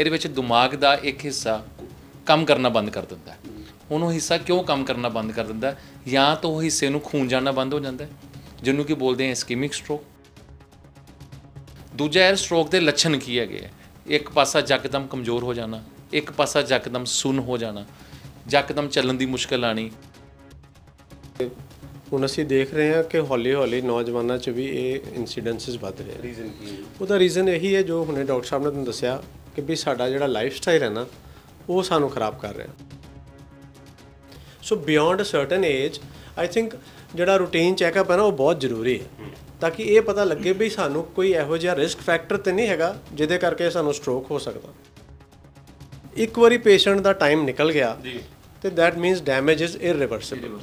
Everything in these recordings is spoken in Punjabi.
ਇਹਦੇ ਵਿੱਚ ਦਿਮਾਗ ਦਾ ਇੱਕ ਹਿੱਸਾ ਕੰਮ ਕਰਨਾ ਬੰਦ ਕਰ ਦਿੰਦਾ ਹੈ ਉਹਨੂੰ ਹਿੱਸਾ ਕਿਉਂ ਕੰਮ ਕਰਨਾ ਬੰਦ ਕਰ ਦਿੰਦਾ ਜਾਂ ਤਾਂ ਉਹ ਹਿੱਸੇ ਨੂੰ ਖੂਨ ਜਾਣਾ ਬੰਦ ਹੋ ਜਾਂਦਾ ਜਿਹਨੂੰ ਕਿ ਬੋਲਦੇ ਆ ਇਸਕੀਮਿਕ ਸਟ੍ਰੋਕ ਦੂਜਾ ਹੈ ਸਟ੍ਰੋਕ ਦੇ ਲੱਛਣ ਕੀ ਹੈਗੇ ਇੱਕ ਪਾਸਾ ਜਕਦਮ ਕਮਜ਼ੋਰ ਹੋ ਜਾਣਾ ਇੱਕ ਪਾਸਾ ਜਕਦਮ ਸੁੰਨ ਹੋ ਜਾਣਾ ਜਕਦਮ ਚੱਲਣ ਦੀ ਮੁਸ਼ਕਲ ਆਣੀ ਹੁਣ ਅਸੀਂ ਦੇਖ ਰਹੇ ਹਾਂ ਕਿ ਹੌਲੀ-ਹੌਲੀ ਨੌਜਵਾਨਾਂ 'ਚ ਵੀ ਇਹ ਇਨਸੀਡੈਂਸਸ ਵੱਧ ਰਹੇ ਆ ਰੀਜ਼ਨ ਕੀ ਉਹਦਾ ਰੀਜ਼ਨ ਇਹੀ ਹੈ ਜੋ ਹੁਣੇ ਡਾਕਟਰ ਸਾਹਿਬ ਨੇ ਤੁਹਾਨੂੰ ਦੱਸਿਆ ਕਿ ਵੀ ਸਾਡਾ ਜਿਹੜਾ ਲਾਈਫ ਸਟਾਈਲ ਹੈ ਨਾ ਉਹ ਸਾਨੂੰ ਖਰਾਬ ਕਰ ਰਿਹਾ so beyond a certain age I think ਜਿਹੜਾ ਰੂਟੀਨ ਚੈੱਕਅਪ ਹੈ ਨਾ ਉਹ ਬਹੁਤ ਜ਼ਰੂਰੀ ਹੈ ਤਾਂ ਕਿ ਇਹ ਪਤਾ ਲੱਗੇ ਵੀ ਸਾਨੂੰ ਕੋਈ ਇਹੋ ਜਿਹਾ ਰਿਸਕ ਫੈਕਟਰ ਤੇ ਨਹੀਂ ਹੈਗਾ ਜਿਹਦੇ ਕਰਕੇ ਸਾਨੂੰ ਸਟ੍ਰੋਕ ਹੋ ਸਕਦਾ ਇੱਕ ਵਾਰੀ ਪੇਸ਼ੈਂਟ ਦਾ ਟਾਈਮ ਨਿਕਲ ਗਿਆ ਜੀ ਤੇ that means damage is irreversible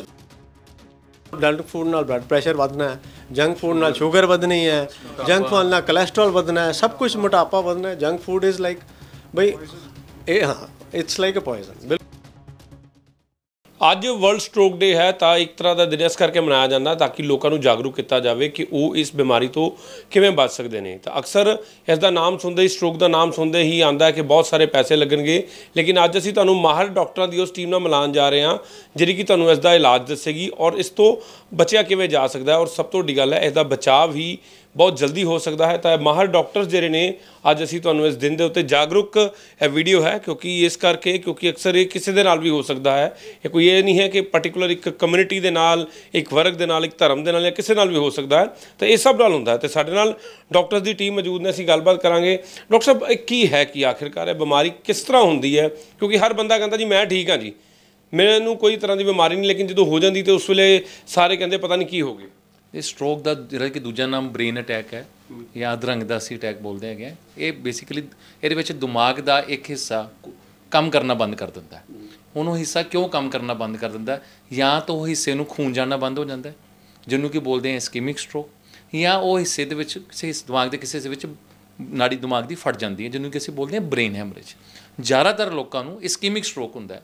junk food ਨਾਲ ਬਲੱਡ ਪ੍ਰੈਸ਼ਰ ਵਧਣਾ ਹੈ ਜੰਕ ਫੂਡ ਨਾਲ ਸ਼ੂਗਰ ਵਧਣੀ ਹੈ ਜੰਕ ਫੂਡ ਨਾਲ ਕੋਲੇਸਟ੍ਰੋਲ ਵਧਣਾ ਹੈ ਸਭ ਕੁਝ ਮੋਟਾਪਾ ਵਧਣਾ ਹੈ ਜੰਕ ਫੂਡ ਇਜ਼ ਲਾਈਕ ਬਈ ਇਹ ਹਾਂ ਇਟਸ ਲਾਈਕ ਅ ਪੋਇਜ਼ਨ ਅੱਜ ਵਰਲਡ ਸਟ੍ਰੋਕ ਡੇ ਹੈ ਤਾਂ ਇੱਕ ਤਰ੍ਹਾਂ ਦਾ ਦਿਨ ਕਰਕੇ ਮਨਾਇਆ ਜਾਂਦਾ ਤਾਂ ਕਿ ਲੋਕਾਂ ਨੂੰ ਜਾਗਰੂਕ ਕੀਤਾ ਜਾਵੇ ਕਿ ਉਹ ਇਸ ਬਿਮਾਰੀ ਤੋਂ ਕਿਵੇਂ ਬਚ ਸਕਦੇ ਨੇ ਤਾਂ ਅਕਸਰ ਇਸ ਦਾ ਨਾਮ ਸੁਣਦੇ ਹੀ ਸਟ੍ਰੋਕ ਦਾ ਨਾਮ ਸੁਣਦੇ ਹੀ ਆਂਦਾ ਕਿ ਬਹੁਤ ਸਾਰੇ ਪੈਸੇ ਲੱਗਣਗੇ ਲੇਕਿਨ ਅੱਜ ਅਸੀਂ ਤੁਹਾਨੂੰ ਮਾਹਰ ਡਾਕਟਰਾਂ ਦੀ ਉਸ ਟੀਮ ਨਾਲ ਮਿਲਾਉਣ ਜਾ ਰਹੇ ਹਾਂ ਜਿਹੜੀ ਕਿ ਤੁਹਾਨੂੰ ਇਸ ਦਾ ਇਲਾਜ ਦੱਸੇਗੀ ਔਰ ਇਸ ਤੋਂ ਬਚਿਆ ਕਿਵੇਂ ਜਾ ਸਕਦਾ ਹੈ ਔਰ ਸਭ ਤੋਂ ਵੱਡੀ ਗੱਲ ਹੈ ਇਸ ਦਾ ਬਚਾਅ ਵੀ ਬਹੁਤ ਜਲਦੀ ਹੋ ਸਕਦਾ ਹੈ ਤਾਂ ਮਾਹਰ ਡਾਕਟਰਸ ਜਿਹੜੇ ਨੇ ਅੱਜ ਅਸੀਂ ਤੁਹਾਨੂੰ ਇਸ ਦਿਨ ਦੇ ਉੱਤੇ ਜਾਗਰੂਕ ਇਹ ਵੀਡੀਓ ਹੈ ਕਿਉਂਕਿ ਇਸ ਕਰਕੇ ਕਿਉਂਕਿ ਅਕਸਰ ਇਹ ਕਿਸੇ ਦੇ ਨਾਲ ਵੀ ਹੋ ਸਕਦਾ ਹੈ ਇਹ ਕੋਈ ਇਹ ਨਹੀਂ ਹੈ ਕਿ ਪਾਰਟਿਕੂਲਰ ਇੱਕ ਕਮਿਊਨਿਟੀ ਦੇ ਨਾਲ ਇੱਕ ਵਰਗ ਦੇ ਨਾਲ ਇੱਕ ਧਰਮ ਦੇ ਨਾਲ ਜਾਂ ਕਿਸੇ ਨਾਲ ਵੀ ਹੋ ਸਕਦਾ ਹੈ ਤਾਂ ਇਹ ਸਭ ਨਾਲ ਹੁੰਦਾ ਹੈ ਤੇ ਸਾਡੇ ਨਾਲ ਡਾਕਟਰਸ ਦੀ ਟੀਮ ਮੌਜੂਦ ਨੇ ਅਸੀਂ ਗੱਲਬਾਤ ਕਰਾਂਗੇ ਡਾਕਟਰ ਸਾਹਿਬ ਕੀ ਹੈ ਕਿ ਆਖਿਰਕਾਰ ਇਹ ਬਿਮਾਰੀ ਕਿਸ ਤਰ੍ਹਾਂ ਹੁੰਦੀ ਹੈ ਕਿਉਂਕਿ ਹਰ ਬੰਦਾ ਕਹਿੰਦਾ ਜੀ ਮੈਂ ਠੀਕ ਹਾਂ ਜੀ ਮੈਨੂੰ ਕੋਈ ਤਰ੍ਹਾਂ ਦੀ ਬਿਮਾਰੀ ਨਹੀਂ ਲੇਕਿਨ ਜਦੋਂ ਹੋ ਜਾਂਦੀ ਤੇ ਉਸ ਵੇਲੇ ਸਾਰੇ ਕਹਿੰਦੇ ਪਤਾ ਨਹੀਂ ਕੀ ਹੋ ਗਿਆ ਇਹ ਸਟ੍ਰੋਕ ਦਾ ਜਿਹੜਾ ਕਿ ਦੂਜਾ ਨਾਮ ਬ੍ਰੇਨ ਅਟੈਕ ਹੈ ਜਾਂ ਅਧਰੰਗ ਦਾ ਸੀ ਅਟੈਕ ਬੋਲਦੇ ਹੈਗੇ ਇਹ ਬੇਸਿਕਲੀ ਇਹਦੇ ਵਿੱਚ ਦਿਮਾਗ ਦਾ ਇੱਕ ਹਿੱਸਾ ਕੰਮ ਕਰਨਾ ਬੰਦ ਕਰ ਦਿੰਦਾ ਹੁਣ ਉਹ ਹਿੱਸਾ ਕਿਉਂ ਕੰਮ ਕਰਨਾ ਬੰਦ ਕਰ ਦਿੰਦਾ ਜਾਂ ਤਾਂ ਉਹ ਹਿੱਸੇ ਨੂੰ ਖੂਨ ਜਾਣਾ ਬੰਦ ਹੋ ਜਾਂਦਾ ਜਿਹਨੂੰ ਕਿ ਬੋਲਦੇ ਹੈ ਸਕੀਮਿਕ ਸਟ੍ਰੋਕ ਜਾਂ ਉਹ ਹਿੱਸੇ ਦੇ ਵਿੱਚ ਕਿਸੇ ਦਿਮਾਗ ਦੇ ਕਿਸੇ ਹਿੱਸੇ ਵਿੱਚ ਨਾੜੀ ਦਿਮਾਗ ਦੀ ਫਟ ਜਾਂਦੀ ਹੈ ਜਿਹਨੂੰ ਕਿ ਅਸੀਂ ਬੋਲਦੇ ਆ ਬ੍ਰੇਨ ਹੈਮਰੇਜ ਜ਼ਿਆਦਾਤਰ ਲੋਕਾਂ ਨੂੰ ਇਸਕੀਮਿਕ ਸਟ੍ਰੋਕ ਹੁੰਦਾ ਹੈ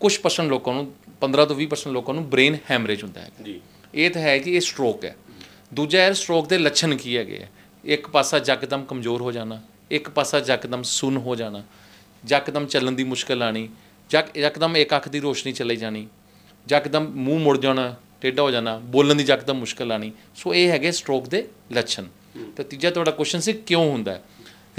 ਕੁਝ ਪਰਸੈਂਟ ਲੋਕਾਂ ਨੂੰ 15 ਤੋਂ 20% ਲੋਕਾਂ ਨੂੰ ਬ੍ਰੇਨ ਹੈਮਰੇਜ ਹੁੰਦਾ ਹੈ ਜੀ ਇਹ ਤਾਂ ਹੈ ਕਿ ਇਹ ਸਟ੍ਰੋਕ ਹੈ ਦੂਜਾ ਹੈ ਸਟ੍ਰੋਕ ਦੇ ਲੱਛਣ ਕੀ ਹੈਗੇ ਇੱਕ ਪਾਸਾ ਜਕਦਮ ਕਮਜ਼ੋਰ ਹੋ ਜਾਣਾ ਇੱਕ ਪਾਸਾ ਜਕਦਮ ਸੁੰਨ ਹੋ ਜਾਣਾ ਜਕਦਮ ਚੱਲਣ ਦੀ ਮੁਸ਼ਕਲ ਆਣੀ ਜਕ ਜਕਦਮ ਇੱਕ ਅੱਖ ਦੀ ਰੋਸ਼ਨੀ ਚਲੇ ਜਾਣੀ ਜਕਦਮ ਮੂੰਹ ਮੁੜ ਜਾਣਾ ਟੇਢਾ ਹੋ ਜਾਣਾ ਬੋਲਣ ਦੀ ਜਕਦਮ ਮੁਸ਼ਕਲ ਆਣੀ ਸੋ ਇਹ ਹੈਗੇ ਸਟ੍ਰੋਕ ਦੇ ਲੱਛਣ ਤੇ ਤੀਜਾ ਤੁਹਾਡਾ ਕੁਐਸਚਨ ਸੀ ਕਿਉਂ ਹੁੰਦਾ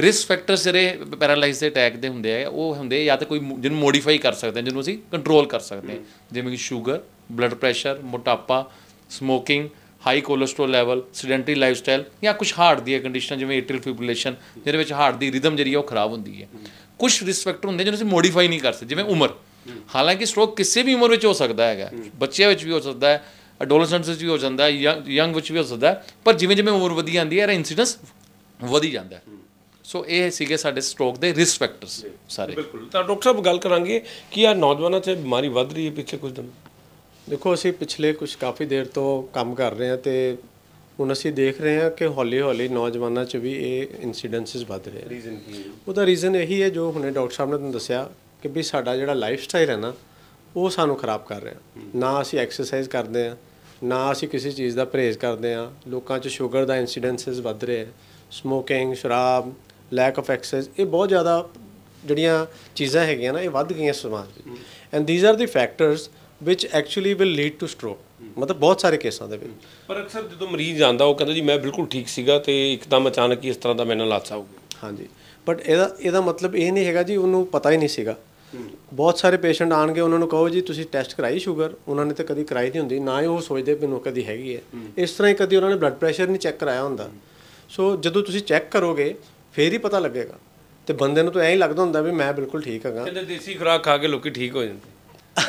ਰਿਸਕ ਫੈਕਟਰਸ ਜਿਹੜੇ ਪੈਰਾਲਾਈਜ਼ ਦੇ ਅਟੈਕ ਦੇ ਹੁੰਦੇ ਆ ਉਹ ਹੁੰਦੇ ਜਾਂ ਤਾਂ ਕੋਈ ਜਿਹਨੂੰ ਮੋਡੀਫਾਈ ਕਰ ਸਕਦੇ ਜਿਹਨੂੰ ਅਸੀਂ ਕੰਟਰੋਲ ਕਰ ਸਕਦੇ ਜਿਵੇਂ ਕਿ ਸ਼ੂਗਰ ਬਲੱਡ ਪ੍ਰੈਸ਼ਰ ਮੋਟਾਪਾ smoking high cholesterol level sedentary lifestyle ਜਾਂ ਕੁਝ ਹਾਰਟ ਦੀ ਕੰਡੀਸ਼ਨ ਜਿਵੇਂ ਏਟ੍ਰੀਅਲ ਫਿਬ੍ਰਿਲੇਸ਼ਨ ਜਿਹਦੇ ਵਿੱਚ ਹਾਰਟ ਦੀ ਰਿਦਮ ਜਿਹੜੀ ਉਹ ਖਰਾਬ ਹੁੰਦੀ ਹੈ ਕੁਝ ਰਿਸਕ ਫੈਕਟਰ ਹੁੰਦੇ ਜਿਹਨੂੰ ਅਸੀਂ ਮੋਡੀਫਾਈ ਨਹੀਂ ਕਰ ਸਕਦੇ ਜਿਵੇਂ ਉਮਰ ਹਾਲਾਂਕਿ ਸਟ੍ਰੋਕ ਕਿਸੇ ਵੀ ਉਮਰ ਵਿੱਚ ਹੋ ਸਕਦਾ ਹੈਗਾ ਬੱਚਿਆਂ ਵਿੱਚ ਵੀ ਹੋ ਸਕਦਾ ਹੈ ਐਡੋਲੈਸੈਂਟਸ ਵਿੱਚ ਵੀ ਹੋ ਜਾਂਦਾ ਹੈ ਯੰਗ ਵਿੱਚ ਵੀ ਹੋ ਸਕਦਾ ਹੈ ਪਰ ਜਿਵੇਂ ਜਿਵੇਂ ਉਮਰ ਵਧੀ ਜਾਂਦੀ ਹੈ ਇਹ ਇਨਸੀਡੈਂਸ ਵਧੀ ਜਾਂਦਾ ਹੈ ਸੋ ਇਹ ਸੀਗੇ ਸਾਡੇ ਸਟ੍ਰੋਕ ਦੇ ਰਿਸਕ ਫੈਕਟਰਸ ਸਾਰੇ ਬਿਲਕੁਲ ਤਾਂ ਡਾਕਟਰ ਸਾਹਿਬ ਗੱਲ ਕਰਾਂਗੇ ਕਿ ਆ ਨੌਜਵਾਨਾਂ 'ਚ ਬਿਮਾਰੀ ਵੱਧ ਰਹੀ ਹੈ ਪਿੱਛੇ ਕੁਝ ਦਿਨ ਦੇਖੋ ਅਸੀਂ ਪਿਛਲੇ ਕੁਝ ਕਾਫੀ ਦੇਰ ਤੋਂ ਕੰਮ ਕਰ ਰਹੇ ਹਾਂ ਤੇ ਹੁਣ ਅਸੀਂ ਦੇਖ ਰਹੇ ਹਾਂ ਕਿ ਹੌਲੀ-ਹੌਲੀ ਨੌਜਵਾਨਾਂ 'ਚ ਵੀ ਇਹ ਇਨਸੀਡੈਂਸਸ ਵੱਧ ਰਹੇ ਆ ਰੀਜ਼ਨ ਕੀ ਹੈ ਉਹਦਾ ਰੀਜ਼ਨ ਇਹੀ ਹੈ ਜੋ ਹੁਣੇ ਡਾਕਟਰ ਸਾਹਿਬ ਨੇ ਤੁਹਾਨੂੰ ਦੱਸਿਆ ਕਿ ਵੀ ਸਾਡਾ ਜਿਹੜਾ ਲਾਈਫ ਸਟਾਈਲ ਹੈ ਨਾ ਉਹ ਸਾਨੂੰ ਖਰਾਬ ਕਰ ਰਿਹਾ ਨਾ ਅਸੀਂ ਐਕਸਰਸਾਈਜ਼ ਕਰਦੇ ਆ ਨਾ ਅਸੀਂ ਕਿਸੇ ਚੀਜ਼ ਦਾ ਪਰਹੇਜ਼ ਕਰਦੇ ਆ ਲੋਕਾਂ 'ਚ ਸ਼ੂਗਰ ਦਾ ਇਨਸੀਡੈਂਸਸ ਵੱਧ ਆ ਸਮੋਕਿੰਗ ਸ਼ਰਾਬ ਲੈਕ ਆਫ ਐਕਸਰਸਾਈਜ਼ ਇਹ ਬਹੁਤ ਜ਼ਿਆਦਾ ਜਿਹੜੀਆਂ ਚੀਜ਼ਾਂ ਹੈਗੀਆਂ ਨਾ ਇਹ ਵੱਧ ਗਈਆਂ ਸਮਾਜ ਵਿੱਚ and these are the factors which actually will lead to stroke ਮਤਲਬ ਬਹੁਤ ਸਾਰੇ ਕੇਸਾਂ ਦੇ ਵਿੱਚ ਪਰ ਅਕਸਰ ਜਦੋਂ ਮਰੀਜ਼ ਆਂਦਾ ਉਹ ਕਹਿੰਦਾ ਜੀ ਮੈਂ ਬਿਲਕੁਲ ਠੀਕ ਸੀਗਾ ਤੇ ਇੱਕਦਮ ਅਚਾਨਕ ਹੀ ਇਸ ਤਰ੍ਹਾਂ ਦਾ ਮੇਰੇ ਨਾਲ ਹਾਦਸਾ ਹੋ ਗਿਆ ਹਾਂਜੀ ਬਟ ਇਹਦਾ ਇਹਦਾ ਮਤਲਬ ਇਹ ਨਹੀਂ ਹੈਗਾ ਜੀ ਉਹਨੂੰ ਪਤਾ ਹੀ ਨਹੀਂ ਸੀਗਾ ਬਹੁਤ ਸਾਰੇ ਪੇਸ਼ੈਂਟ ਆਣਗੇ ਉਹਨਾਂ ਨੂੰ ਕਹੋ ਜੀ ਤੁਸੀਂ ਟੈਸਟ ਕਰਾਈ ਸ਼ੂਗਰ ਉਹਨਾਂ ਨੇ ਤਾਂ ਕਦੀ ਕਰਾਈ ਨਹੀਂ ਹੁੰਦੀ ਨਾ ਹੀ ਉਹ ਸੋਚਦੇ ਮੈਨੂੰ ਕਦੀ ਹੈਗੀ ਹੈ ਇਸ ਤਰ੍ਹਾਂ ਹੀ ਕਦੀ ਉਹਨਾਂ ਨੇ ਬਲੱਡ ਪ੍ਰੈਸ਼ਰ ਨਹੀਂ ਚੈੱਕ ਕਰਾਇਆ ਹੁੰਦਾ ਸੋ ਜਦੋਂ ਤੁਸੀਂ ਚੈੱਕ ਕਰੋਗੇ ਫੇਰ ਹੀ ਪਤਾ ਲੱਗੇਗਾ ਤੇ ਬੰਦੇ ਨੂੰ ਤਾਂ ਐਂ ਹੀ ਲੱਗਦਾ ਹੁੰਦਾ ਵੀ ਮੈਂ ਬਿਲਕੁਲ ਠੀਕ ਹਾਂਗਾ ਕਹਿੰਦੇ ਦੇਸੀ ਖੁਰਾਕ ਖਾ ਕੇ ਲੋਕੀ ਠੀਕ ਹੋ ਜਾਂਦੇ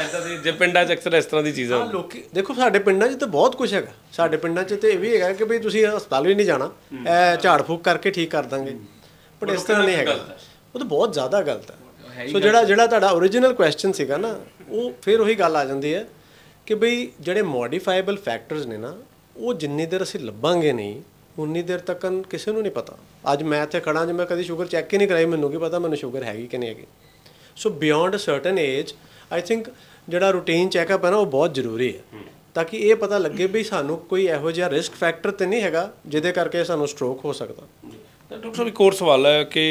ਐਦਾਂ ਦੀ ਜੇ ਪਿੰਡਾਂ 'ਚ ਅਕਸਰ ਇਸ ਤਰ੍ਹਾਂ ਦੀ ਚੀਜ਼ਾਂ ਹਾਂ ਲੋਕੀ ਦੇਖੋ ਸਾਡੇ ਪਿੰਡਾਂ 'ਚ ਤੇ ਬਹੁਤ ਕੁਝ ਹੈਗਾ ਸਾਡੇ ਪਿੰਡਾਂ 'ਚ ਤੇ ਇਹ ਵੀ ਹੈਗਾ ਕਿ ਵੀ ਤੁਸੀਂ ਹਸਪਤਾਲ ਵੀ ਨਹੀਂ ਜਾਣਾ ਇਹ ਝਾੜ ਫੂਕ ਕਰਕੇ ਠੀਕ ਕਰ ਦਾਂਗੇ ਪਰ ਇਸ ਤਰ੍ਹਾਂ ਨਹੀਂ ਹੈਗਾ ਉਹ ਤਾਂ ਬਹੁਤ ਜ਼ਿਆਦਾ ਗਲਤ ਹੈ ਸੋ ਜਿਹੜਾ ਜਿਹੜਾ ਤੁਹਾਡਾ origignal ਕੁਐਸਚਨ ਸੀਗਾ ਨਾ ਉਹ ਫਿਰ ਉਹੀ ਗੱਲ ਆ ਜਾਂਦੀ ਹੈ ਕਿ ਬਈ ਜਿਹੜੇ ਮੋਡੀਫਾਈਬਲ ਫੈਕਟਰਸ ਨੇ ਨਾ ਉਹ ਜਿੰਨੀ ਦੇਰ ਅਸੀਂ ਲੱਭਾਂਗੇ ਨਹੀਂ ਉਨੀ ਦੇਰ ਤੱਕ ਕਿਸੇ ਨੂੰ ਨਹੀਂ ਪਤਾ ਅੱਜ ਮੈਂ ਇੱਥੇ ਖੜਾ ਜੇ ਮੈਂ ਕਦੀ ਸ਼ੂਗਰ ਚੈੱਕ ਹੀ ਨਹੀਂ ਕਰਾਈ ਮੈਨੂੰ ਕੀ ਪਤਾ ਮੈਨੂੰ ਸ਼ੂਗਰ ਹੈਗੀ ਕਿ ਨਹੀਂ ਹੈਗੀ so beyond certain age I think ਜਿਹੜਾ ਰੂਟੀਨ ਚੈੱਕਅਪ ਹੈ ਨਾ ਉਹ ਬਹੁਤ ਜ਼ਰੂਰੀ ਹੈ ਤਾਂ ਕਿ ਇਹ ਪਤਾ ਲੱਗੇ ਵੀ ਸਾਨੂੰ ਕੋਈ ਇਹੋ ਜਿਹਾ ਰਿਸਕ ਫੈਕਟਰ ਤੇ ਨਹੀਂ ਹੈਗਾ ਜਿਹਦੇ ਕਰਕੇ ਸਾਨੂੰ ਸਟ੍ਰੋਕ ਹੋ ਸਕਦਾ ਡਾਕਟਰ ਸਾਹਿਬ ਇੱਕ ਹੋਰ ਸਵਾਲ ਹੈ ਕਿ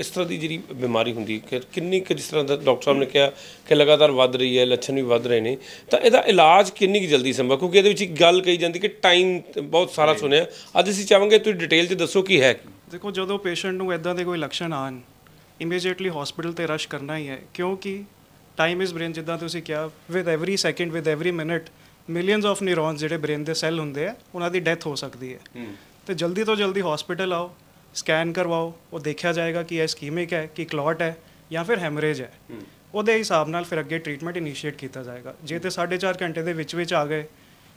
ਇਸ ਤਰ੍ਹਾਂ ਦੀ ਜਿਹੜੀ ਬਿਮਾਰੀ ਹੁੰਦੀ ਕਿ ਕਿੰਨੀ ਕਿ ਜਿਸ ਤਰ੍ਹਾਂ ਦਾ ਡਾਕਟਰ ਸਾਹਿਬ ਨੇ ਕਿਹਾ ਕਿ ਲਗਾਤਾਰ ਵੱਧ ਰਹੀ ਹੈ ਲੱਛਣ ਵੀ ਵੱਧ ਰਹੇ ਨੇ ਤਾਂ ਇਹਦਾ ਇਲਾਜ ਕਿੰਨੀ ਕਿ ਜਲਦੀ ਸੰਭਵ ਕਿਉਂਕਿ ਇਹਦੇ ਵਿੱਚ ਇੱਕ ਗੱਲ ਕਹੀ ਜਾਂਦੀ ਕਿ ਟਾਈਮ ਬਹੁਤ ਸਾਰਾ ਸੁਣਿਆ ਅੱਜ ਅਸੀਂ ਚਾਹਾਂਗੇ ਤੁਸੀਂ ਡਿਟੇਲ 'ਚ ਦੱਸੋ ਕੀ ਹੈ ਦੇਖੋ ਜਦੋਂ ਪੇਸ਼ੈਂਟ ਨੂੰ ਇਦਾਂ ਦੇ ਕੋਈ ਲੱਛਣ ਆਣ ਇਮੀਡੀਏਟਲੀ ਹਸਪੀਟਲ ਤੇ ਰਸ਼ ਕਰਨਾ ਹੀ ਹੈ ਕਿਉਂਕਿ ਟਾਈਮ ਇਜ਼ ਬ੍ਰੇਨ ਜਿੱਦਾਂ ਤੁਸੀਂ ਕਿਹਾ with every second with every minute millions of neurons ਜਿਹੜੇ ਬ੍ਰੇਨ ਦੇ ਸੈੱਲ ਹੁੰਦੇ ਆ ਉਹਨਾਂ ਦੀ ਡੈਥ ਹੋ ਸਕਦੀ ਹੈ ਤੇ ਜਲਦੀ ਤੋਂ ਜਲਦੀ ਹਸਪੀਟਲ ਆਓ ਸਕੈਨ ਕਰਵਾਓ ਉਹ ਦੇਖਿਆ ਜਾਏਗਾ ਕਿ ਇਹ ਸਕੀਮਿਕ ਹੈ ਕਿ ਕਲੌਟ ਹੈ ਜਾਂ ਫਿਰ ਹੈਮਰੇਜ ਹੈ ਉਹਦੇ ਹਿਸਾਬ ਨਾਲ ਫਿਰ ਅੱਗੇ ਟ੍ਰੀਟਮੈਂਟ ਇਨੀਸ਼ੀਏਟ ਕੀਤਾ ਜਾਏਗਾ ਜੇ ਤੇ 4.5 ਘੰਟੇ ਦੇ ਵਿੱਚ ਵਿੱਚ ਆ ਗਏ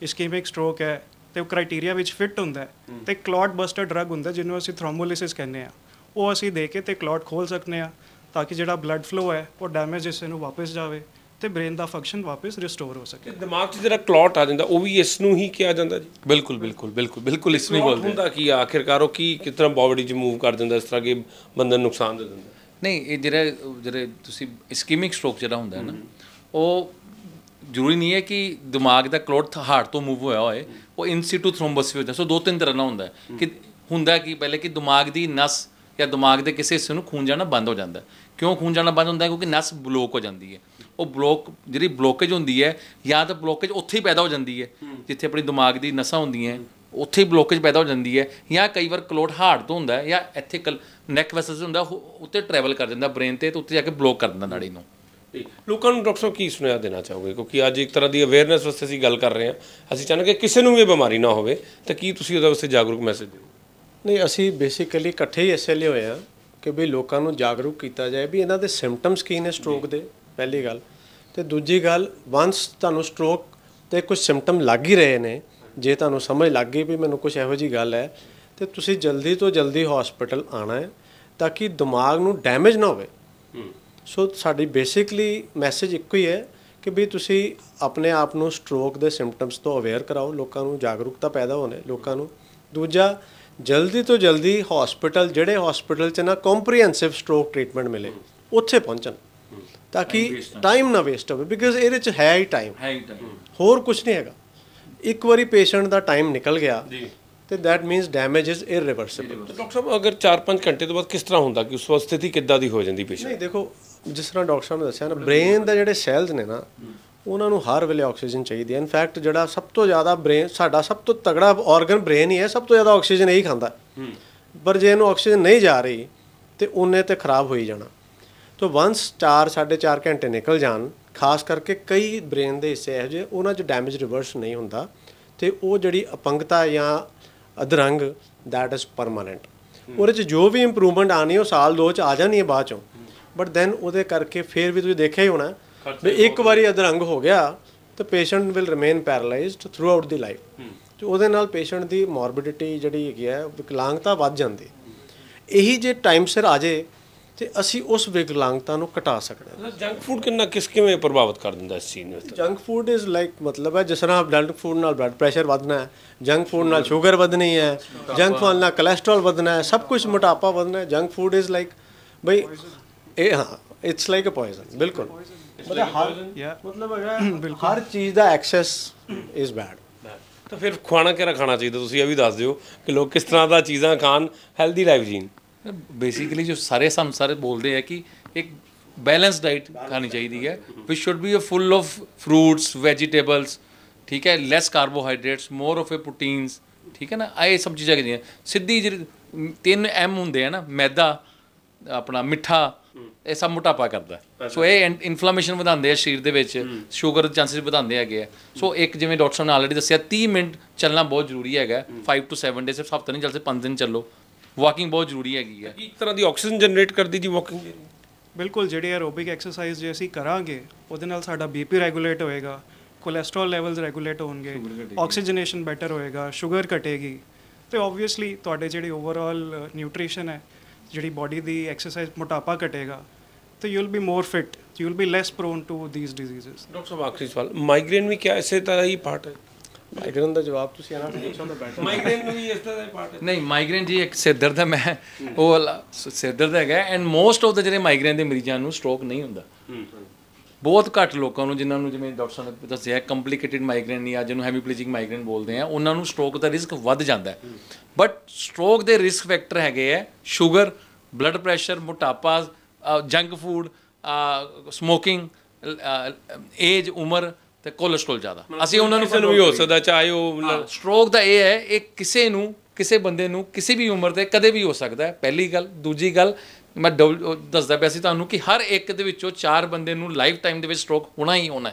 ਇਸਕੀਮਿਕ ਸਟ੍ਰੋਕ ਹੈ ਤੇ ਉਹ ਕ੍ਰਾਈਟੇਰੀਆ ਵਿੱਚ ਫਿੱਟ ਹੁੰਦਾ ਤੇ ਕਲੌਟ ਬਸਟਰ ਡਰਗ ਹੁੰਦਾ ਜਿਹਨੂੰ ਅਸੀਂ ਥ੍ਰੋਮਬੋਲਿਸਿਸ ਕਹਿੰਦੇ ਆ ਉਹ ਅਸੀਂ ਦੇ ਕੇ ਤੇ ਕਲੌਟ ਖੋਲ ਸਕਨੇ ਆ ਤਾਂ ਕਿ ਜਿਹੜਾ ਬਲੱਡ ਫਲੋ ਹੈ ਉਹ ਡੈਮੇਜ ਇਸ ਨੂੰ ਵਾਪਸ ਜਾਵੇ ਤੇ ਬ੍ਰੇਨ ਦਾ ਫੰਕਸ਼ਨ ਵਾਪਸ ਰਿਸਟੋਰ ਹੋ ਸਕੇ ਦਿਮਾਗ 'ਚ ਜਿਹੜਾ ਕਲੌਟ ਆ ਜਾਂਦਾ ਉਹ ਵੀ ਇਸ ਨੂੰ ਹੀ ਕਿਹਾ ਜਾਂਦਾ ਜੀ ਬਿਲਕੁਲ ਬਿਲਕੁਲ ਬਿਲਕੁਲ ਬਿਲਕੁਲ ਇਸ ਨੂੰ ਬੋਲਦੇ ਹੁੰਦਾ ਕੀ ਆਖਿਰਕਾਰ ਉਹ ਕੀ ਕਿਤਨਾ ਬਾਡੀ 'ਚ ਮੂਵ ਕਰ ਦਿੰਦਾ ਇਸ ਤਰ੍ਹਾਂ ਕਿ ਬੰਦੇ ਨੂੰ ਨੁਕਸਾਨ ਦੇ ਦਿੰਦਾ ਨਹੀਂ ਇਹ ਜਿਹੜਾ ਜਿਹੜੇ ਤੁਸੀਂ ਇਸਕੀਮਿਕ ਸਟ੍ਰੋਕ ਜਿਹੜਾ ਹੁੰਦਾ ਹੈ ਨਾ ਉਹ ਜ਼ਰੂਰੀ ਨਹੀਂ ਹੈ ਕਿ ਦਿਮਾਗ ਦਾ ਕਲੌਟ ਹਾਰਟ ਤੋਂ ਮੂਵ ਹੋਇਆ ਹੋਏ ਉਹ ਇਨਸੀਟੂ ਥ੍ਰੋਮਬਸ ਵੀ ਹੁੰਦਾ ਸੋ ਦੋ ਤਿੰਨ ਤਰ੍ਹਾਂ ਦਾ ਹੁੰਦਾ ਕਿ ਹੁੰਦਾ ਕਿ ਪਹਿਲੇ ਕਿ ਦਿਮਾਗ ਦੀ ਨਸ ਜਾਂ ਦਿਮਾਗ ਦੇ ਕਿਸੇ ਹਿੱਸੇ ਨੂੰ ਖੂਨ ਜਾਣਾ ਬੰਦ ਹੋ ਜਾਂਦਾ ਕਿਉਂ ਖੂਨ ਜਾਣਾ ਬੰਦ ਹੁੰਦਾ ਕਿਉਂਕਿ ਨਸ ਬਲੋਕ ਹੋ ਜਾਂਦੀ ਹੈ ਉਹ ਬਲੋਕ ਜਿਹੜੀ ਬਲੋਕੇਜ ਹੁੰਦੀ ਹੈ ਜਾਂ ਤਾਂ ਬਲੋਕੇਜ ਉੱਥੇ ਹੀ ਪੈਦਾ ਹੋ ਜਾਂਦੀ ਹੈ ਜਿੱਥੇ ਆਪਣੀ ਦਿਮਾਗ ਦੀ ਨਸਾਂ ਹੁੰਦੀਆਂ ਉੱਥੇ ਹੀ ਬਲੋਕੇਜ ਪੈਦਾ ਹੋ ਜਾਂਦੀ ਹੈ ਜਾਂ ਕਈ ਵਾਰ ਕਲੋਟ ਹਾਰਟ ਤੋਂ ਹੁੰਦਾ ਹੈ ਜਾਂ ਇੱਥੇ ਨੈਕ ਵੈਸਲਸ ਹੁੰਦਾ ਉੱਤੇ ਟਰੈਵਲ ਕਰ ਜਾਂਦਾ ਬ੍ਰੇਨ ਤੇ ਤੇ ਉੱਤੇ ਜਾ ਕੇ ਬਲੋਕ ਕਰ ਦਿੰਦਾ ਨਾੜੀ ਨੂੰ ਲੋਕਾਂ ਨੂੰ ਡਾਕਟਰ ਸਾਹਿਬ ਕੀ ਸੁਨੇਹਾ ਦੇਣਾ ਚਾਹੋਗੇ ਕਿਉਂਕਿ ਅੱਜ ਇੱਕ ਤਰ੍ਹਾਂ ਦੀ ਅਵੇਅਰਨੈਸ ਵਾਸਤੇ ਅਸੀਂ ਗੱਲ ਕਰ ਰਹੇ ਹਾਂ ਅਸੀਂ ਚਾਹੁੰਦੇ ਕਿ ਕਿਸੇ ਨੂੰ ਵੀ ਬਿਮਾਰੀ ਨਾ ਹੋਵੇ ਤਾਂ ਕੀ ਤੁਸੀਂ ਉਹਦੇ ਵਾਸਤੇ ਜਾਗਰੂਕ ਮੈਸੇਜ ਦਿਓ ਨਹੀਂ ਅਸੀਂ ਬੇਸਿਕਲੀ ਇਕੱਠੇ ਹੀ ਐਸੇ ਲਈ ਹੋਏ ਆ ਕਿ ਵੀ ਲੋਕਾਂ ਨੂੰ ਜਾਗਰੂਕ ਕੀਤਾ ਜਾਏ ਵੀ ਇਹਨਾਂ ਦੇ ਸਿੰਪਟਮਸ ਕੀ ਨੇ ਸਟ੍ਰੋਕ ਦੇ ਪਹਿਲੀ ਗੱਲ ਤੇ ਦੂਜੀ ਗੱਲ ਵਾਂਸ ਤੁਹਾਨੂੰ ਸਟ੍ਰੋਕ ਤੇ ਕੁਝ ਸਿੰਪਟਮ ਲੱਗ ਹੀ ਰਹੇ ਨੇ ਜੇ ਤੁਹਾਨੂੰ ਸਮਝ ਲੱਗ ਗਈ ਵੀ ਮੈਨੂੰ ਕੁਝ ਇਹੋ ਜੀ ਗੱਲ ਹੈ ਤੇ ਤੁਸੀਂ ਜਲਦੀ ਤੋਂ ਜਲਦੀ ਹਸਪੀਟਲ ਆਣਾ ਹੈ ਤਾਂ ਕਿ ਦਿਮਾਗ ਨੂੰ ਡੈਮੇਜ ਨਾ ਹੋਵੇ ਸੋ ਸਾਡੀ ਬੇਸਿਕਲੀ ਮੈਸੇਜ ਇੱਕੋ ਹੀ ਹੈ ਕਿ ਵੀ ਤੁਸੀਂ ਆਪਣੇ ਆਪ ਨੂੰ ਸਟ੍ਰੋਕ ਦੇ ਸਿੰਪਟਮਸ ਤੋਂ ਅਵੇਅਰ ਕਰਾਓ ਲੋਕਾਂ ਨੂੰ ਜਾਗਰੂਕਤਾ ਪੈਦਾ ਹੋਣੇ ਲੋਕਾਂ ਨੂੰ ਦੂਜਾ ਜਲਦੀ ਤੋਂ ਜਲਦੀ ਹਸਪੀਟਲ ਜਿਹੜੇ ਹਸਪੀਟਲ 'ਚ ਨਾ ਕੰਪਰੀਹੈਂਸਿਵ ਸਟ੍ਰੋਕ ਟ੍ਰੀਟਮੈਂਟ ਮਿਲੇ ਉੱਥੇ ਪਹੁੰਚਣ ਤਾਂ ਕਿ ਟਾਈਮ ਨਾ ਵੇਸਟ ਹੋਵੇ ਬਿਕਾਜ਼ ਇਹਦੇ 'ਚ ਹੈ ਹੀ ਟਾਈਮ ਹੈ ਹੀ ਟਾਈਮ ਹੋਰ ਕੁਝ ਨਹੀਂ ਹੈਗਾ ਇੱਕ ਵਾਰੀ ਪੇਸ਼ੈਂਟ ਦਾ ਟਾਈਮ ਨਿਕਲ ਗਿਆ ਜੀ ਤੇ that means damage is irreversible doctor ਸਾਹਿਬ ਅਗਰ 4-5 ਘੰਟੇ ਤੋਂ ਬਾਅਦ ਕਿਸ ਤਰ੍ਹਾਂ ਹੁੰਦਾ ਕਿ ਉਸ ਵਕਤ ਕਿੱਦਾਂ ਦੀ ਹੋ ਜਾਂਦੀ ਪੇਸ਼ੈਂਟ ਨਹੀਂ ਦੇਖੋ ਜਿਸ ਤਰ੍ਹਾਂ ਡਾਕਟਰ ਸਾਹਿਬ ਨੇ ਦੱਸਿਆ ਨਾ ਬ੍ਰੇਨ ਦਾ ਜਿਹੜੇ ਸੈਲਸ ਨੇ ਨਾ ਉਹਨਾਂ ਨੂੰ ਹਰ ਵੇਲੇ ਆਕਸੀਜਨ ਚਾਹੀਦੀ ਹੈ ਇਨਫੈਕਟ ਜਿਹੜਾ ਸਭ ਤੋਂ ਜ਼ਿਆਦਾ ਬ੍ਰੇਨ ਸਾਡਾ ਸਭ ਤੋਂ ਤਗੜਾ ਆਰਗਨ ਬ੍ਰੇਨ ਹੀ ਹੈ ਸਭ ਤੋਂ ਜ਼ਿਆਦਾ ਆਕਸੀਜਨ ਇਹੀ ਖਾਂਦਾ ਪਰ ਜੇ ਇਹਨੂੰ ਆਕਸੀਜਨ ਨਹੀਂ ਜਾ ਰਹੀ ਤੇ ਉਹਨੇ ਤੇ ਖਰਾਬ ਹੋਈ ਜਾਣਾ ਤੋ ਵਾਂਸ 4 4.5 ਘੰਟੇ ਨਿਕਲ ਜਾਣ ਖਾਸ ਕਰਕੇ ਕਈ ਬ੍ਰੇਨ ਦੇ ਹਿੱਸੇ ਇਹੋ ਜਿਹੇ ਉਹਨਾਂ 'ਚ ਡੈਮੇਜ ਰਿਵਰਸ ਨਹੀਂ ਹੁੰਦਾ ਤੇ ਉਹ ਜਿਹੜੀ ਅਪੰਗਤਾ ਜਾਂ ਅਧਰੰਗ ਦੈਟ ਇਜ਼ ਪਰਮਨੈਂਟ ਉਹਦੇ 'ਚ ਜੋ ਵੀ ਇੰਪਰੂਵਮੈਂਟ ਆਣੀ ਉਹ ਸਾਲ ਦੋ 'ਚ ਆ ਜਾਣੀ ਹੈ ਬਾਅਦ 'ਚੋਂ ਬਟ ਦੈਨ ਉਹਦੇ ਕਰਕੇ ਫੇਰ ਵੀ ਤੁਸੀਂ ਦੇਖਿਆ ਹੀ ਹੋਣਾ ਵੀ ਇੱਕ ਵਾਰੀ ਅਧਰੰਗ ਹੋ ਗਿਆ ਤਾਂ patient will remain paralysed throughout the life ਤੇ ਉਹਦੇ ਨਾਲ ਪੇਸ਼ੈਂਟ ਦੀ ਮੋਰਬਿਡਿਟੀ ਜਿਹੜੀ ਹੈਗੀ ਹੈ ਵਿਕਲਾਂਗਤਾ ਵੱਧ ਜਾਂਦੀ ਇਹੀ ਜੇ ਟਾਈਮ ਸਿਰ ਆ ਜੇ ਤੇ ਅਸੀਂ ਉਸ ਵਿਕਲਾਂਗਤਾ ਨੂੰ ਘਟਾ ਸਕਦੇ ਹਾਂ ਜੰਕ ਫੂਡ ਕਿੰਨਾ ਕਿਸ ਕਿਵੇਂ ਪ੍ਰਭਾਵਿਤ ਕਰ ਦਿੰਦਾ ਇਸ ਚੀਜ਼ ਨੂੰ ਜੰਕ ਫੂਡ ਇਜ਼ ਲਾਈਕ ਮਤਲਬ ਹੈ ਜਿਸ ਤਰ੍ਹਾਂ ਆਪ ਡਲਟ ਫੂਡ ਨਾਲ ਬਲੱਡ ਪ੍ਰੈਸ਼ਰ ਵਧਣਾ ਹੈ ਜੰਕ ਫੂਡ ਨਾਲ ਸ਼ੂਗਰ ਵਧਣੀ ਹੈ ਜੰਕ ਫੂਡ ਨਾਲ ਕੋਲੇਸਟ੍ਰੋਲ ਵਧਣਾ ਹੈ ਸਭ ਕੁਝ ਮੋਟਾਪਾ ਵਧਣਾ ਹੈ ਜੰਕ ਫੂਡ ਇਜ਼ ਲਾਈਕ ਬਈ ਇਹ ਹਾਂ ਇਟਸ ਲਾਈਕ ਅ ਪੋਇਜ਼ਨ ਬਿਲਕੁਲ ਮਤਲਬ ਹਰ ਮਤਲਬ ਹੈਗਾ ਹਰ ਚੀਜ਼ ਦਾ ਐਕਸੈਸ ਇਜ਼ ਬੈਡ ਤਾਂ ਫਿਰ ਖਾਣਾ ਕਿਹੜਾ ਖਾਣਾ ਚਾਹੀਦਾ ਤੁਸੀਂ ਇਹ ਵੀ ਦੱਸ ਦਿਓ ਕਿ ਲੋਕ ਕਿਸ ਤਰ੍ਹਾਂ ਦਾ ਚੀਜ਼ਾਂ ਖਾਣ ਹੈਲਦੀ ਲਾਈਫ ਜੀਣ ਬੇਸਿਕਲੀ ਜੋ ਸਾਰੇ ਸਮ ਸਾਰੇ ਬੋਲਦੇ ਆ ਕਿ ਇੱਕ ਬੈਲੈਂਸ ਡਾਈਟ ਖਾਣੀ ਚਾਹੀਦੀ ਹੈ we should be a full of fruits vegetables ਠੀਕ ਹੈ less carbohydrates more of a proteins ਠੀਕ ਹੈ ਨਾ ਇਹ ਸਭ ਚੀਜ਼ਾਂ ਕਿਹਦੀਆਂ ਸਿੱਧੀ ਜਿਹੜੀ ਤਿੰਨ ਐਮ ਹੁੰਦੇ ਆ ਨਾ ਮੈਦਾ ਆਪਣਾ ਮਿੱਠਾ ਇਹ ਸਭ ਮੋਟਾਪਾ ਕਰਦਾ ਸੋ ਇਹ ਇਨਫਲੇਮੇਸ਼ਨ ਵਧਾਉਂਦੇ ਆ ਸਰੀਰ ਦੇ ਵਿੱਚ ਸ਼ੂਗਰ ਦੇ ਚਾਂਸਸ ਵਧਾਉਂਦੇ ਹੈਗੇ ਆ ਸੋ ਇੱਕ ਜਿਵੇਂ ਡਾਕਟਰ ਨੇ ਆਲਰੇਡੀ ਦੱਸਿਆ 30 ਮਿੰਟ ਚੱਲਣਾ ਬਹੁਤ ਜ਼ਰੂਰੀ ਹੈਗਾ 5 ਟੂ 7 ਡੇ ਸਿਰਫ ਹਫਤਾ ਨਹੀਂ ਚੱਲਦੇ 5 ਦਿਨ ਚੱਲੋ ਵਾਕਿੰਗ ਬਹੁਤ ਜ਼ਰੂਰੀ ਹੈਗੀ ਹੈ ਕੀ ਤਰ੍ਹਾਂ ਦੀ ਆਕਸੀਜਨ ਜਨਰੇਟ ਕਰਦੀ ਜੀ ਵਾਕਿੰਗ ਬਿਲਕੁਲ ਜਿਹੜੇ ਐਰੋਬਿਕ ਐਕਸਰਸਾਈਜ਼ ਜੇ ਅਸੀਂ ਕਰਾਂਗੇ ਉਹਦੇ ਨਾਲ ਸਾਡਾ ਬੀਪੀ ਰੈਗੂਲੇਟ ਹੋਏਗਾ ਕੋਲੇਸਟ੍ਰੋਲ ਲੈਵਲਸ ਰੈਗੂਲੇਟ ਹੋਣਗੇ ਆਕਸੀਜਨੇਸ਼ਨ ਬੈਟਰ ਹੋਏਗਾ ਸ਼ੂਗਰ ਘਟੇਗੀ ਤੇ ਆਬਵੀਅਸਲੀ ਤੁਹਾਡੇ ਜਿਹੜੇ ਓਵਰਆਲ ਨਿਊਟ੍ਰੀਸ਼ਨ ਹੈ ਜਿਹੜੀ ਬਾਡੀ ਦੀ ਐਕਸਰਸਾਈਜ਼ ਮੋਟਾਪਾ ਘਟੇਗਾ ਤੇ you will be more fit you will be less prone to these diseases doctor ਸਾਹਿਬ ਸਵਾਲ ਮਾਈਗ੍ਰੇਨ ਵੀ ਕਿਆ ਇਸੇ ਤਰ੍ਹਾਂ ਹੀ ਪਾਰਟ ਹੈ ਮਾਈਗ੍ਰੇਨ ਦਾ ਜਵਾਬ ਤੁਸੀਂ ਇਹਨਾਂ ਨੂੰ ਪੁੱਛਾਂ ਤਾਂ ਬੈਠ ਮਾਈਗ੍ਰੇਨ ਵੀ ਇਸ ਤਰ੍ਹਾਂ ਦਾ ਪਾਰਟ ਹੈ ਨਹੀਂ ਮਾਈਗ੍ਰੇਨ ਜੀ ਇੱਕ ਸਿਰ ਦਰਦ ਹੈ ਮੈਂ ਉਹ ਸਿਰ ਦਰਦ ਹੈਗਾ ਐਂਡ ਮੋਸਟ ਆਫ ਦਾ ਜਿਹੜੇ ਮਾਈਗ੍ਰੇਨ ਦੇ ਮਰੀਜ਼ਾਂ ਨੂੰ ਸਟ੍ਰੋਕ ਨਹੀਂ ਹੁੰਦਾ ਬਹੁਤ ਘੱਟ ਲੋਕਾਂ ਨੂੰ ਜਿਨ੍ਹਾਂ ਨੂੰ ਜਿਵੇਂ ਡਾਕਟਰ ਸਾਹਿਬ ਨੇ ਦੱਸਿਆ ਕੰਪਲਿਕੇਟਿਡ ਮਾਈਗ੍ਰੇਨ ਆ ਜਿਹਨੂੰ ਹੈਮੀਪਲੇਜਿਕ ਮਾਈਗ੍ਰੇਨ ਬੋਲਦੇ ਆ ਉਹਨਾਂ ਨੂੰ ਸਟ੍ਰੋਕ ਦਾ ਰਿਸਕ ਵੱਧ ਜਾਂਦਾ ਬਟ ਸਟ੍ਰੋਕ ਦੇ ਰਿਸਕ ਫੈਕਟਰ ਹੈਗੇ ਆ ਸ਼ੂਗਰ ਬਲੱਡ ਪ੍ਰੈਸ਼ਰ ਮੋਟਾਪਾ ਜੰਕ ਫੂਡ ਸਮੋਕਿੰਗ ਏਜ ਉਮਰ ਤੇ ਕੋਲੇਸਟ੍ਰੋਲ ਜ਼ਿਆਦਾ ਅਸੀਂ ਉਹਨਾਂ ਨੂੰ ਵੀ ਹੋ ਸਕਦਾ ਚਾਹੇ ਉਹ ਸਟ੍ਰੋਕ ਦਾ ਇਹ ਹੈ ਇਹ ਕਿਸੇ ਨੂੰ ਕਿਸੇ ਬੰਦੇ ਨੂੰ ਕਿਸੇ ਵੀ ਉਮਰ ਦੇ ਕਦੇ ਵੀ ਹੋ ਸਕਦਾ ਹੈ ਪਹਿਲੀ ਗੱਲ ਦੂਜੀ ਗੱਲ ਮੈਂ ਦੱਸਦਾ ਪਿਆ ਸੀ ਤੁਹਾਨੂੰ ਕਿ ਹਰ ਇੱਕ ਦੇ ਵਿੱਚੋਂ ਚਾਰ ਬੰਦੇ ਨੂੰ ਲਾਈਫ ਟਾਈਮ ਦੇ ਵਿੱਚ ਸਟ੍ਰੋਕ ਹੋਣਾ ਹੀ ਹੋਣਾ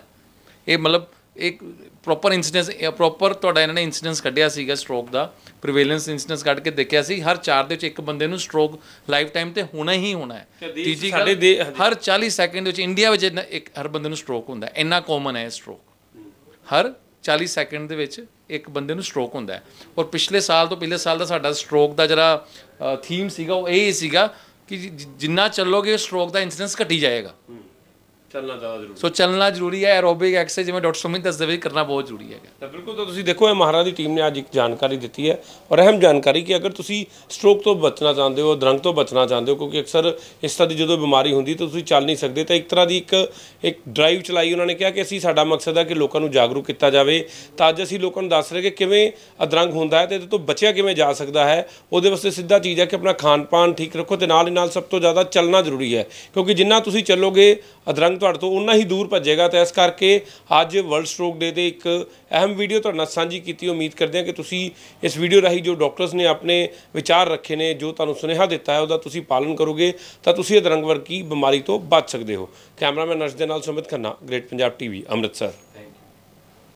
ਇਹ ਮਤਲਬ ਇੱਕ ਪ੍ਰੋਪਰ ਇਨਸੀਡੈਂਸ ਪ੍ਰੋਪਰ ਤੁਹਾਡਾ ਇਹਨਾਂ ਨੇ ਇਨਸੀਡੈਂਸ ਕੱਢਿਆ ਸੀਗਾ ਸਟ੍ਰੋਕ ਦਾ ਪ੍ਰੀਵੈਲੈਂਸ ਇਨਸੀਡੈਂਸ ਕੱਢ ਕੇ ਦੇਖਿਆ ਸੀ ਹਰ ਚਾਰ ਦੇ ਵਿੱਚ ਇੱਕ ਬੰਦੇ ਨੂੰ ਸਟ੍ਰੋਕ ਲਾਈਫ ਟਾਈਮ ਤੇ ਹੋਣਾ ਹੀ ਹੋਣਾ ਹੈ ਤੀਜੀ ਗੱਲ ਹਰ 40 ਸੈਕਿੰਡ ਵਿੱਚ ਇੰਡੀਆ ਵਿੱਚ ਇੱਕ ਹਰ ਬੰਦੇ ਨੂੰ ਸਟ੍ਰੋਕ ਹੁੰਦਾ ਇੰਨਾ ਕਾਮਨ ਹੈ ਸਟ੍ਰੋਕ ਹਰ 40 ਸੈਕਿੰਡ ਦੇ ਵਿੱਚ ਇੱਕ ਬੰਦੇ ਨੂੰ ਸਟ੍ਰੋਕ ਹੁੰਦਾ ਹੈ ਔਰ ਪਿਛਲੇ ਸਾਲ ਤੋਂ ਪਿਛਲੇ ਸਾਲ ਦਾ ਸਾਡਾ ਸਟ੍ਰੋਕ ਦਾ ਜਿਹੜਾ ਥੀਮ ਸੀਗਾ ਉਹ ਇਹ ਸੀਗਾ ਕਿ ਜਿੰਨਾ ਚੱਲੋਗੇ ਸਟ੍ਰੋਕ ਦਾ ਇਨਸੀਡੈਂਸ ਘਟੀ ਜਾਏਗਾ ਚੱਲਣਾ ਜ਼ਿਆਦਾ ਜ਼ਰੂਰੀ ਸੋ ਚੱਲਣਾ ਜ਼ਰੂਰੀ ਹੈ ਐਰੋਬਿਕ ਐਕਸਰਸਾਈਜ਼ ਜਿਵੇਂ ਡਾਕਟਰ ਸੁਮਿਤ ਦੱਸਦੇ ਵੀ ਕਰਨਾ ਬਹੁਤ ਜ਼ਰੂਰੀ ਹੈਗਾ ਤਾਂ ਬਿਲਕੁਲ ਤਾਂ ਤੁਸੀਂ ਦੇਖੋ ਇਹ ਮਹਾਰਾ ਦੀ ਟੀਮ ਨੇ ਅੱਜ ਇੱਕ ਜਾਣਕਾਰੀ ਦਿੱਤੀ ਹੈ ਔਰ ਅਹਿਮ ਜਾਣਕਾਰੀ ਕਿ ਅਗਰ ਤੁਸੀਂ ਸਟ੍ਰੋਕ ਤੋਂ ਬਚਣਾ ਚਾਹੁੰਦੇ ਹੋ ਦਰੰਗ ਤੋਂ ਬਚਣਾ ਚਾਹੁੰਦੇ ਹੋ ਕਿਉਂਕਿ ਅਕਸਰ ਇਸ ਤਰ੍ਹਾਂ ਦੀ ਜਦੋਂ ਬਿਮਾਰੀ ਹੁੰਦੀ ਤਾਂ ਤੁਸੀਂ ਚੱਲ ਨਹੀਂ ਸਕਦੇ ਤਾਂ ਇੱਕ ਤਰ੍ਹਾਂ ਦੀ ਇੱਕ ਇੱਕ ਡਰਾਈਵ ਚਲਾਈ ਉਹਨਾਂ ਨੇ ਕਿਹਾ ਕਿ ਅਸੀਂ ਸਾਡਾ ਮਕਸਦ ਹੈ ਕਿ ਲੋਕਾਂ ਨੂੰ ਜਾਗਰੂਕ ਕੀਤਾ ਜਾਵੇ ਤਾਂ ਅੱਜ ਅਸੀਂ ਲੋਕਾਂ ਨੂੰ ਦੱਸ ਰਹੇ ਕਿ ਕਿਵੇਂ ਅਦਰੰਗ ਹੁੰਦਾ ਹੈ ਤੇ ਇਹਦੇ ਤੋਂ ਬਚਿਆ ਕਿਵੇਂ ਜਾ ਸਕਦਾ ਹੈ ਉਹਦੇ ਵਾਸਤੇ ਸਿੱਧਾ ਚੀਜ਼ ਹੈ ਕਿ ਆਪਣਾ ਖਾਣ ਪਾਣ ਠੀਕ ਰੱਖੋ ਤੇ ਨਾਲ ਹੀ ਨਾਲ ਸਭ ਤੋਂ ਜ਼ਿਆਦਾ ਚੱਲਣਾ ਜ਼ਰੂਰੀ ਹੈ ਕਿਉਂਕਿ ਜਿੰਨਾ ਤੁਸੀਂ ਚੱਲੋਗੇ ਅਦਰੰਗ ਤੁਹਾਡੇ ਤੋਂ ਉਨਾ ਹੀ ਦੂਰ ਭੱਜੇਗਾ ਤੇ ਇਸ ਕਰਕੇ ਅੱਜ ਵਰਲਡ ਸਟ੍ਰੋਕ ਡੇ ਦੇ ਇੱਕ ਅਹਿਮ ਵੀਡੀਓ ਤੁਹਾਡੇ ਨਾਲ ਸਾਂਝੀ ਕੀਤੀ ਉਮੀਦ ਕਰਦੇ ਹਾਂ ਕਿ ਤੁਸੀਂ ਇਸ ਵੀਡੀਓ ਰਾਹੀਂ ਜੋ ਡਾਕਟਰਸ ਨੇ ਆਪਣੇ ਵਿਚਾਰ ਰੱਖੇ ਨੇ ਜੋ ਤੁਹਾਨੂੰ ਸੁਨੇਹਾ ਦਿੱਤਾ ਹੈ ਉਹਦਾ ਤੁਸੀਂ ਪਾਲਣ ਕਰੋਗੇ ਤਾਂ ਤੁਸੀਂ ਇਹ ਦਰੰਗ ਵਰਗੀ ਬਿਮਾਰੀ ਤੋਂ ਬਚ ਸਕਦੇ ਹੋ ਕੈਮਰਾਮੈਨ ਨਰਸ ਦੇ ਨਾਲ ਸੁਮਿਤ ਖੰਨਾ ਗ੍ਰੇਟ ਪੰਜਾਬ ਟੀਵੀ ਅੰਮ੍ਰਿਤਸਰ